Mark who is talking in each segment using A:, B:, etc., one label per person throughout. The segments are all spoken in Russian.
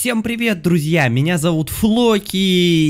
A: Всем привет, друзья! Меня зовут Флоки,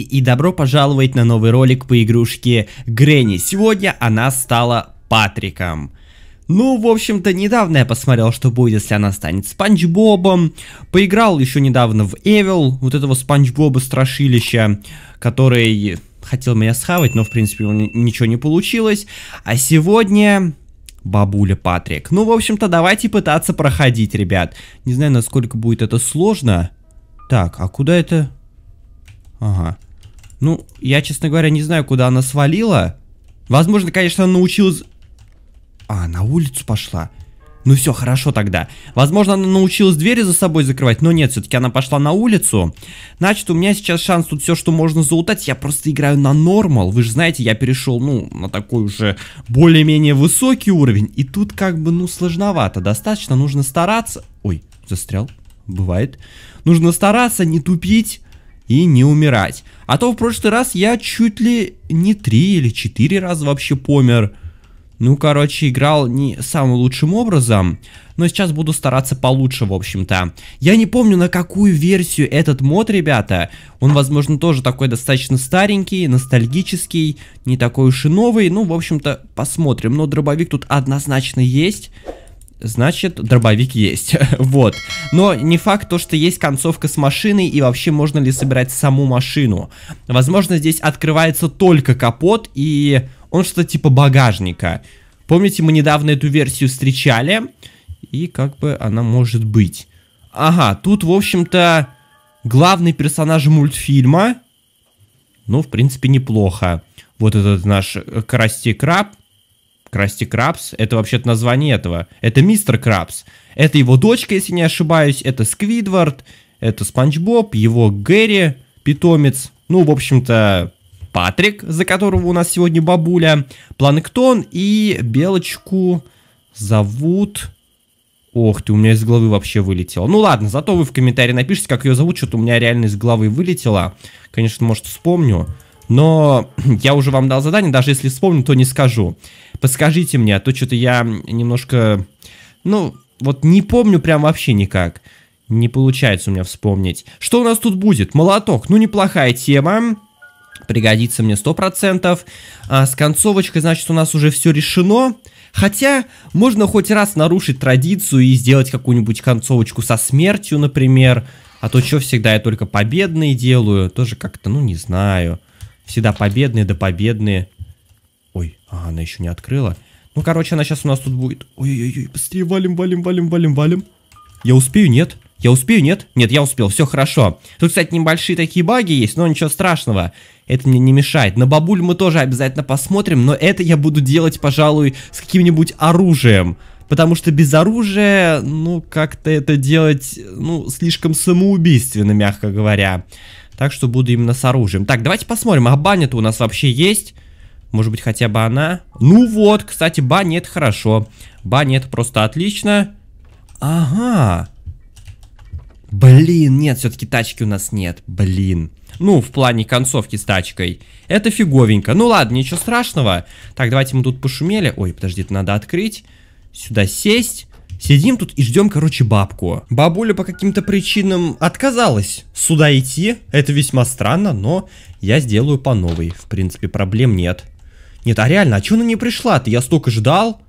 A: и добро пожаловать на новый ролик по игрушке Гренни. Сегодня она стала Патриком. Ну, в общем-то, недавно я посмотрел, что будет, если она станет Спанч Бобом. Поиграл еще недавно в Эвил, вот этого Спанч Боба страшилища, который хотел меня схавать, но, в принципе, ничего не получилось. А сегодня бабуля Патрик. Ну, в общем-то, давайте пытаться проходить, ребят. Не знаю, насколько будет это сложно. Так, а куда это? Ага. Ну, я, честно говоря, не знаю, куда она свалила. Возможно, конечно, она научилась... А, на улицу пошла. Ну все, хорошо тогда. Возможно, она научилась двери за собой закрывать, но нет, все-таки она пошла на улицу. Значит, у меня сейчас шанс тут все, что можно заутать. Я просто играю на нормал. Вы же знаете, я перешел, ну, на такой уже более-менее высокий уровень. И тут как бы, ну, сложновато. Достаточно, нужно стараться... Ой, застрял бывает. Нужно стараться не тупить и не умирать. А то в прошлый раз я чуть ли не три или четыре раза вообще помер. Ну, короче, играл не самым лучшим образом, но сейчас буду стараться получше, в общем-то. Я не помню, на какую версию этот мод, ребята. Он, возможно, тоже такой достаточно старенький, ностальгический, не такой уж и новый. Ну, в общем-то, посмотрим. Но дробовик тут однозначно есть значит дробовик есть, вот. Но не факт то, что есть концовка с машиной и вообще можно ли собирать саму машину. Возможно, здесь открывается только капот и он что-то типа багажника. Помните, мы недавно эту версию встречали, и как бы она может быть. Ага, тут, в общем-то, главный персонаж мультфильма. Ну, в принципе, неплохо. Вот этот наш э, Карасти Краб. Красти Крабс – это вообще-то название этого. Это мистер Крабс. Это его дочка, если не ошибаюсь. Это Сквидвард, это Спанч Боб, его Гэри, питомец. Ну, в общем-то, Патрик, за которого у нас сегодня бабуля, Планктон и Белочку зовут... Ох ты, у меня из головы вообще вылетело. Ну ладно, зато вы в комментарии напишите, как ее зовут, что-то у меня реально из головы вылетело. Конечно, может, вспомню. Но я уже вам дал задание, даже если вспомню, то не скажу. Подскажите мне, а то что-то я немножко... Ну, вот не помню прям вообще никак. Не получается у меня вспомнить. Что у нас тут будет? Молоток. Ну, неплохая тема. Пригодится мне 100%. А с концовочкой, значит, у нас уже все решено. Хотя, можно хоть раз нарушить традицию и сделать какую-нибудь концовочку со смертью, например. А то что всегда я только победные делаю? Тоже как-то, ну, не знаю. Всегда победные, да победные. Ой, а она еще не открыла. Ну, короче, она сейчас у нас тут будет. Ой-ой-ой, быстрее валим, валим, валим, валим, валим. Я успею, нет? Я успею, нет? Нет, я успел, все хорошо. Тут, кстати, небольшие такие баги есть, но ничего страшного. Это мне не мешает. На бабуль мы тоже обязательно посмотрим, но это я буду делать, пожалуй, с каким-нибудь оружием. Потому что без оружия, ну, как-то это делать, ну, слишком самоубийственно, мягко говоря. Так что буду именно с оружием. Так, давайте посмотрим, а баня-то у нас вообще есть? Может быть, хотя бы она? Ну вот, кстати, баня это хорошо. Баня это просто отлично. Ага. Блин, нет, все-таки тачки у нас нет. Блин. Ну, в плане концовки с тачкой. Это фиговенько. Ну ладно, ничего страшного. Так, давайте мы тут пошумели. Ой, подожди, это надо открыть. Сюда сесть. Сидим тут и ждем, короче, бабку. Бабуля по каким-то причинам отказалась сюда идти. Это весьма странно, но я сделаю по новой. В принципе, проблем нет. Нет, а реально, а чего она не пришла-то? Я столько ждал.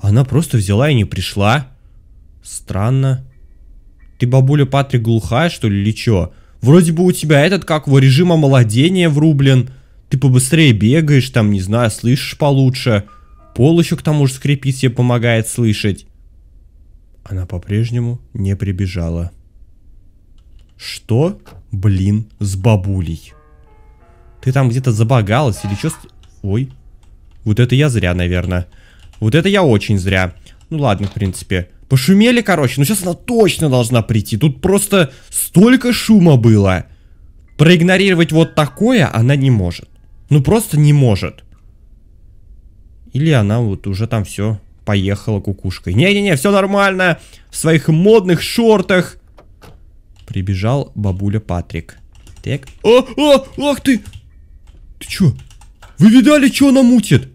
A: Она просто взяла и не пришла. Странно. Ты, бабуля Патрик, глухая, что ли, или чё? Вроде бы у тебя этот, как его, режим омолодения врублен. Ты побыстрее бегаешь, там, не знаю, слышишь получше. Пол еще к тому же скрипит, тебе помогает слышать. Она по-прежнему не прибежала. Что, блин, с бабулей? Ты там где-то забагалась или что? Ой, вот это я зря, наверное. Вот это я очень зря. Ну ладно, в принципе. Пошумели, короче. Ну сейчас она точно должна прийти. Тут просто столько шума было. Проигнорировать вот такое она не может. Ну просто не может. Или она вот уже там все поехала кукушкой. Не-не-не, все нормально. В своих модных шортах. Прибежал бабуля Патрик. Так. о, о, ах ты! Ты чё? Вы видали, что она мутит?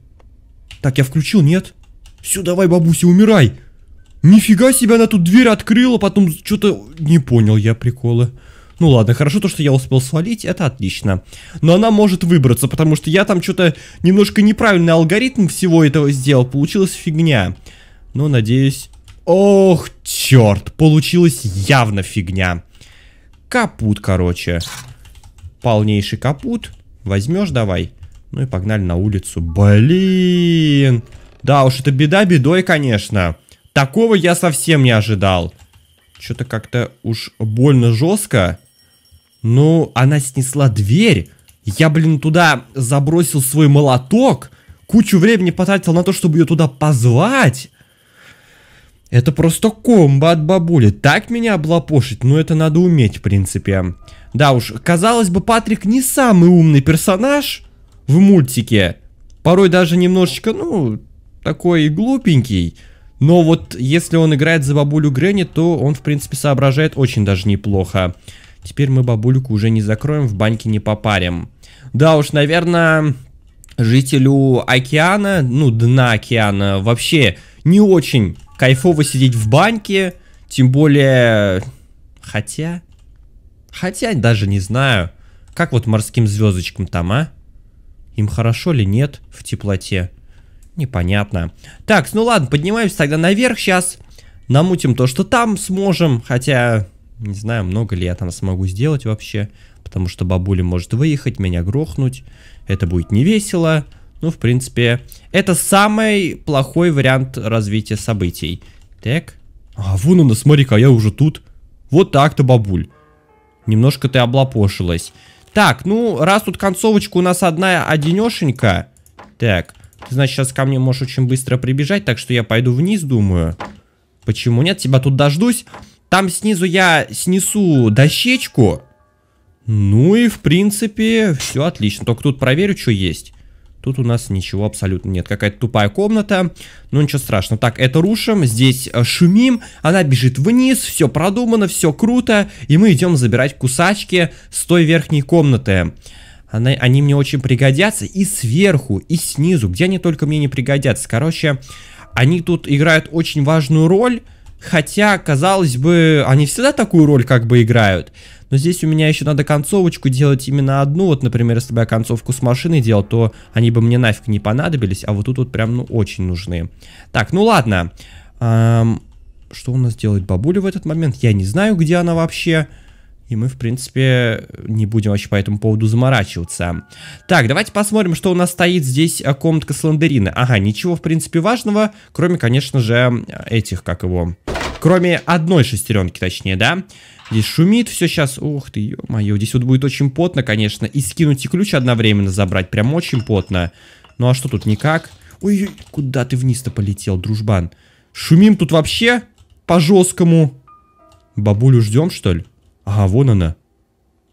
A: Так, я включил, нет? Все, давай, бабуся, умирай. Нифига себе, она тут дверь открыла, потом что-то... Не понял я приколы. Ну ладно, хорошо то, что я успел свалить, это отлично. Но она может выбраться, потому что я там что-то немножко неправильный алгоритм всего этого сделал. Получилась фигня. Но ну, надеюсь... Ох, черт, получилась явно фигня. Капут, короче. Полнейший капут. Возьмешь давай. Ну и погнали на улицу. Блин. Да уж, это беда бедой, конечно. Такого я совсем не ожидал. Что-то как-то уж больно жестко. Ну, она снесла дверь. Я, блин, туда забросил свой молоток. Кучу времени потратил на то, чтобы ее туда позвать. Это просто комбо от бабули. Так меня облапошить, но ну, это надо уметь, в принципе. Да уж, казалось бы, Патрик не самый умный персонаж в мультике. Порой даже немножечко, ну, такой глупенький. Но вот если он играет за бабулю Гренни, то он, в принципе, соображает очень даже неплохо. Теперь мы бабульку уже не закроем, в баньке не попарим. Да уж, наверное, жителю океана, ну, дна океана, вообще не очень кайфово сидеть в баньке, тем более... Хотя... Хотя, даже не знаю. Как вот морским звездочкам там, а? Им хорошо ли нет в теплоте? Непонятно. Так, ну ладно, поднимаемся тогда наверх сейчас. Намутим то, что там сможем. Хотя, не знаю, много ли я там смогу сделать вообще, потому что бабуля может выехать, меня грохнуть, это будет не весело. Ну, в принципе, это самый плохой вариант развития событий. Так. А, вон она, смотри-ка, а я уже тут. Вот так-то, бабуль. Немножко ты облапошилась. Так, ну, раз тут концовочка у нас одна одинешенька. Так, ты, значит, сейчас ко мне можешь очень быстро прибежать, так что я пойду вниз, думаю. Почему нет? Тебя тут дождусь. Там снизу я снесу дощечку. Ну и, в принципе, все отлично. Только тут проверю, что есть. Тут у нас ничего абсолютно нет. Какая-то тупая комната. Ну ничего страшного. Так, это рушим. Здесь э, шумим. Она бежит вниз. Все продумано, все круто. И мы идем забирать кусачки с той верхней комнаты. Она, они мне очень пригодятся и сверху, и снизу. Где они только мне не пригодятся. Короче, они тут играют очень важную роль. Хотя, казалось бы, они всегда такую роль как бы играют. Но здесь у меня еще надо концовочку делать именно одну. Вот, например, если бы я концовку с машины делал, то они бы мне нафиг не понадобились. А вот тут вот прям, ну, очень нужны. Так, ну ладно. Эм, что у нас делает бабуля в этот момент? Я не знаю, где она Вообще. И мы, в принципе, не будем вообще по этому поводу заморачиваться. Так, давайте посмотрим, что у нас стоит здесь э, комнатка Сландерины. Ага, ничего, в принципе, важного, кроме, конечно же, э, этих, как его... Кроме одной шестеренки, точнее, да? Здесь шумит все сейчас. Ух ты, ё-моё. Здесь вот будет очень потно, конечно. И скинуть и ключ одновременно забрать. Прям очень потно. Ну а что тут никак? Ой, ой куда ты вниз-то полетел, дружбан? Шумим тут вообще по-жесткому. Бабулю ждем, что ли? Ага, вон она.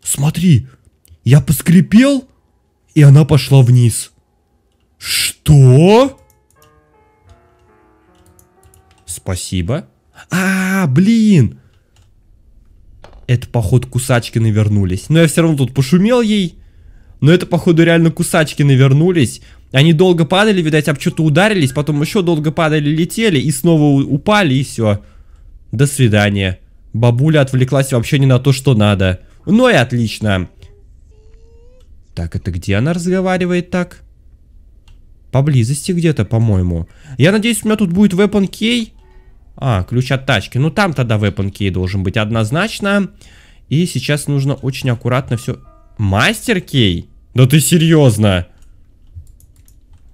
A: Смотри, я поскрипел, и она пошла вниз. Что? Спасибо. А, блин! Это, поход кусачки навернулись. Но я все равно тут пошумел ей. Но это, походу, реально кусачки навернулись. Они долго падали, видать, об что-то ударились, потом еще долго падали, летели, и снова упали, и все. До свидания. Бабуля отвлеклась вообще не на то, что надо. Ну и отлично. Так, это где она разговаривает так? Поблизости где-то, по-моему. Я надеюсь, у меня тут будет weapon key. А, ключ от тачки. Ну там тогда weapon key должен быть однозначно. И сейчас нужно очень аккуратно все... Мастер кей? Да ты серьезно?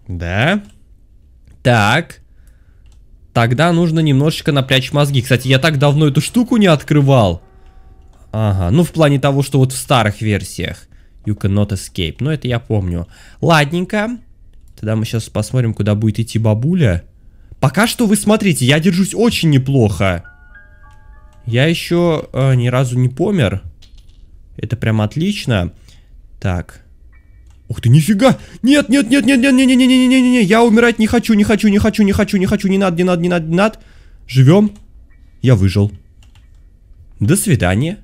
A: Да? Так. Тогда нужно немножечко напрячь мозги. Кстати, я так давно эту штуку не открывал. Ага, ну в плане того, что вот в старых версиях. You cannot escape. Но ну, это я помню. Ладненько. Тогда мы сейчас посмотрим, куда будет идти бабуля. Пока что вы смотрите, я держусь очень неплохо. Я еще э, ни разу не помер. Это прям отлично. Так, Ух ты, нифига! Нет, нет, нет, нет, нет, нет, нет, нет, нет, нет, нет, нет, я умирать не хочу, не хочу, не хочу, не хочу, не хочу, не надо, не надо, не надо, не надо. Живем. Я выжил. До свидания.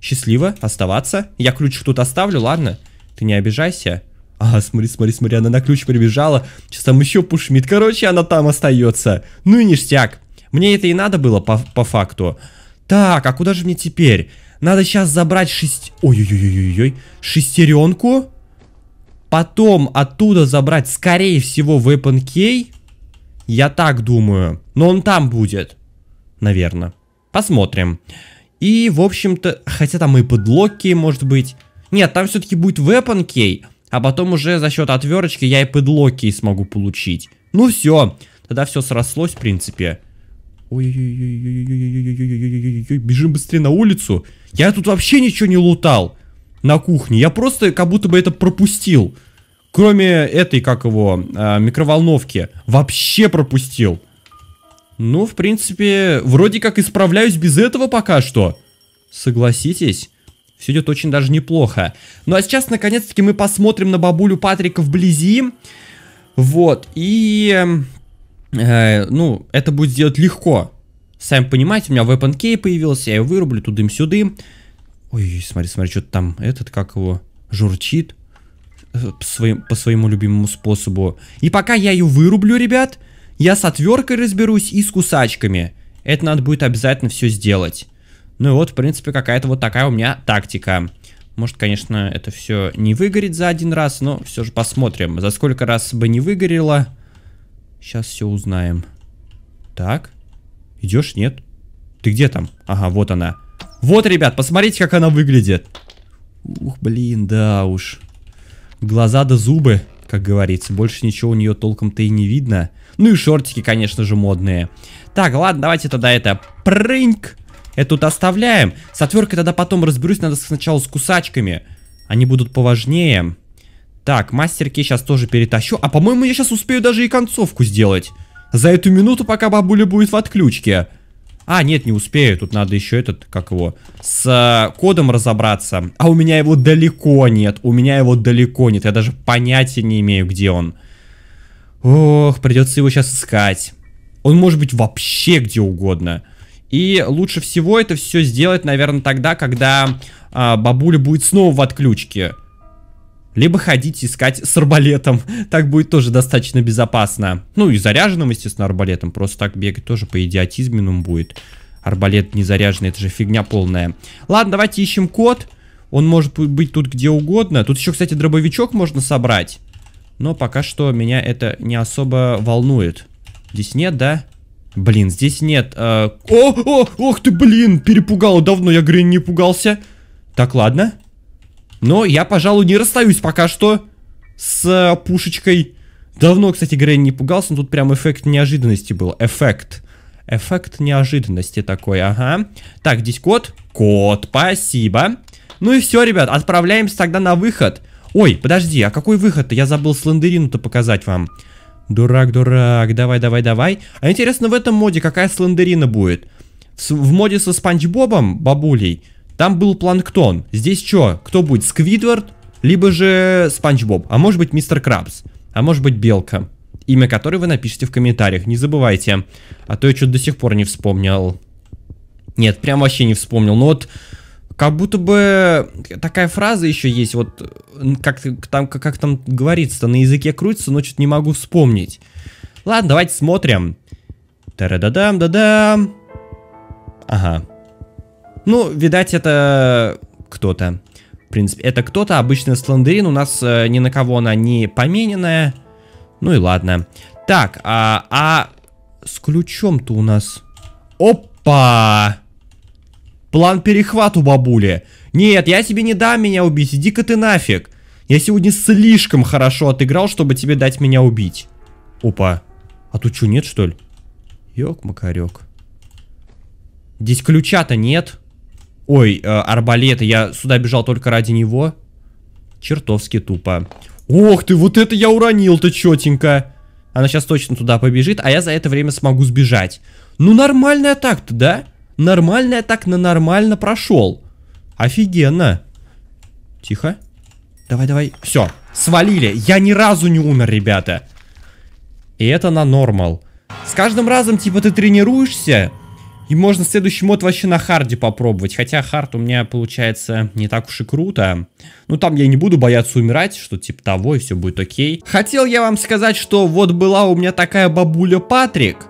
A: Счастливо оставаться. Я ключ тут оставлю, ладно? Ты не обижайся. А, смотри, смотри, смотри, она на ключ прибежала. Сейчас там еще пушмит. Короче, она там остается. Ну и ништяк. Мне это и надо было по, по факту. Так, а куда же мне теперь? Надо сейчас забрать шесть... Ой-ой-ой-ой-ой. Шестеренку. Потом оттуда забрать, скорее всего, weapon key. Я так думаю. Но он там будет. Наверное. Посмотрим. И, в общем-то, хотя там и подлокки, может быть. Нет, там все-таки будет weapon key. А потом уже за счет отверочки я и подлоки смогу получить. Ну все. Тогда все срослось, в принципе. Ой-ой-ой-ой-ой-ой-ой-ой-ой-ой-ой-ой-ой. Бежим быстрее на улицу. Я тут вообще ничего не лутал на кухне. Я просто как будто бы это пропустил. Кроме этой, как его, а, микроволновки. Вообще пропустил. Ну, в принципе, вроде как исправляюсь без этого пока что. Согласитесь? Все идет очень даже неплохо. Ну а сейчас, наконец-таки, мы посмотрим на бабулю Патрика вблизи. Вот, и... Эм, э, ну, это будет сделать легко. Сами понимаете, у меня Weapon K появился, я ее вырублю тудым-сюдым. Ой, смотри, смотри, что-то там этот, как его, журчит э, по, своим, по своему любимому способу. И пока я ее вырублю, ребят, я с отверткой разберусь и с кусачками. Это надо будет обязательно все сделать. Ну и вот, в принципе, какая-то вот такая у меня тактика. Может, конечно, это все не выгорит за один раз, но все же посмотрим. За сколько раз бы не выгорело, сейчас все узнаем. Так, идешь? Нет. Ты где там? Ага, вот она. Вот, ребят, посмотрите, как она выглядит. Ух, блин, да уж. Глаза да зубы, как говорится. Больше ничего у нее толком-то и не видно. Ну и шортики, конечно же, модные. Так, ладно, давайте тогда это. Прыньк. Это тут оставляем. С отверткой тогда потом разберусь. Надо сначала с кусачками. Они будут поважнее. Так, мастерки сейчас тоже перетащу. А, по-моему, я сейчас успею даже и концовку сделать. За эту минуту, пока бабуля будет в отключке. А, нет, не успею, тут надо еще этот, как его, с э, кодом разобраться. А у меня его далеко нет, у меня его далеко нет, я даже понятия не имею, где он. Ох, придется его сейчас искать. Он может быть вообще где угодно. И лучше всего это все сделать, наверное, тогда, когда а, бабуля будет снова в отключке либо ходить искать с арбалетом, так будет тоже достаточно безопасно. Ну и заряженным, естественно, арбалетом, просто так бегать тоже по идиотизменам будет. Арбалет не заряженный, это же фигня полная. Ладно, давайте ищем код. Он может быть тут где угодно. Тут еще, кстати, дробовичок можно собрать. Но пока что меня это не особо волнует. Здесь нет, да? Блин, здесь нет. Э... О, о, ох ты, блин, перепугал. Давно я, Грин, не пугался. Так, ладно. Ладно. Но я, пожалуй, не расстаюсь пока что с э, пушечкой. Давно, кстати говоря, не пугался, но тут прям эффект неожиданности был. Эффект. Эффект неожиданности такой, ага. Так, здесь код. Код, спасибо. Ну и все, ребят, отправляемся тогда на выход. Ой, подожди, а какой выход-то? Я забыл слендерину-то показать вам. Дурак, дурак, давай, давай, давай. А интересно, в этом моде какая слендерина будет? В, в моде со Спанч Бобом, бабулей, там был планктон. Здесь что? Кто будет? Сквидвард? Либо же Спанч Боб. А может быть Мистер Крабс. А может быть Белка. Имя которой вы напишите в комментариях. Не забывайте. А то я что-то до сих пор не вспомнил. Нет, прям вообще не вспомнил. Но ну вот как будто бы такая фраза еще есть, вот как там, как, там говорится-то, на языке крутится, но что-то не могу вспомнить. Ладно, давайте смотрим. Та-да-дам-да-дам. Ага. Ну, видать, это кто-то. В принципе, это кто-то, обычный слендерин, у нас э, ни на кого она не помененная. Ну и ладно. Так, а, а с ключом-то у нас... Опа! План перехват у бабули. Нет, я тебе не дам меня убить, иди-ка ты нафиг. Я сегодня слишком хорошо отыграл, чтобы тебе дать меня убить. Опа. А тут что, нет, что ли? Ёк-макарёк. Здесь ключа-то нет. Ой, э, арбалеты, я сюда бежал только ради него. Чертовски тупо. Ох ты, вот это я уронил-то четенько. Она сейчас точно туда побежит, а я за это время смогу сбежать. Ну нормальная так-то, да? Нормальная так на нормально прошел. Офигенно. Тихо. Давай, давай. Все, свалили. Я ни разу не умер, ребята. И это на нормал. С каждым разом, типа, ты тренируешься, и можно следующий мод вообще на харде попробовать. Хотя хард у меня получается не так уж и круто. Ну там я не буду бояться умирать, что типа того, и все будет окей. Хотел я вам сказать, что вот была у меня такая бабуля Патрик.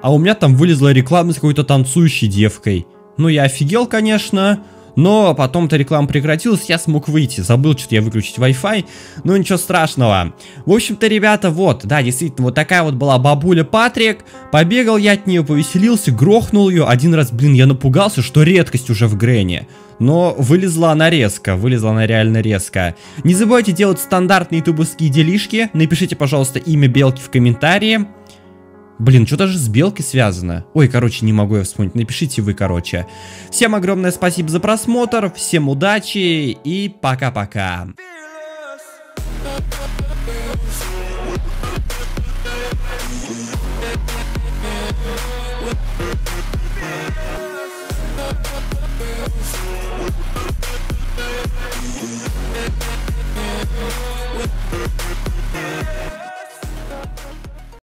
A: А у меня там вылезла реклама с какой-то танцующей девкой. Ну я офигел, конечно. Но потом-то реклама прекратилась, я смог выйти. Забыл что-то я выключить Wi-Fi, но ну, ничего страшного. В общем-то, ребята, вот, да, действительно, вот такая вот была бабуля Патрик. Побегал я от нее, повеселился, грохнул ее. Один раз, блин, я напугался, что редкость уже в Грэне. Но вылезла она резко, вылезла она реально резко. Не забывайте делать стандартные ютубовские делишки. Напишите, пожалуйста, имя белки в комментарии. Блин, что даже с белки связано? Ой, короче, не могу я вспомнить. Напишите вы, короче. Всем огромное спасибо за просмотр, всем удачи и пока-пока.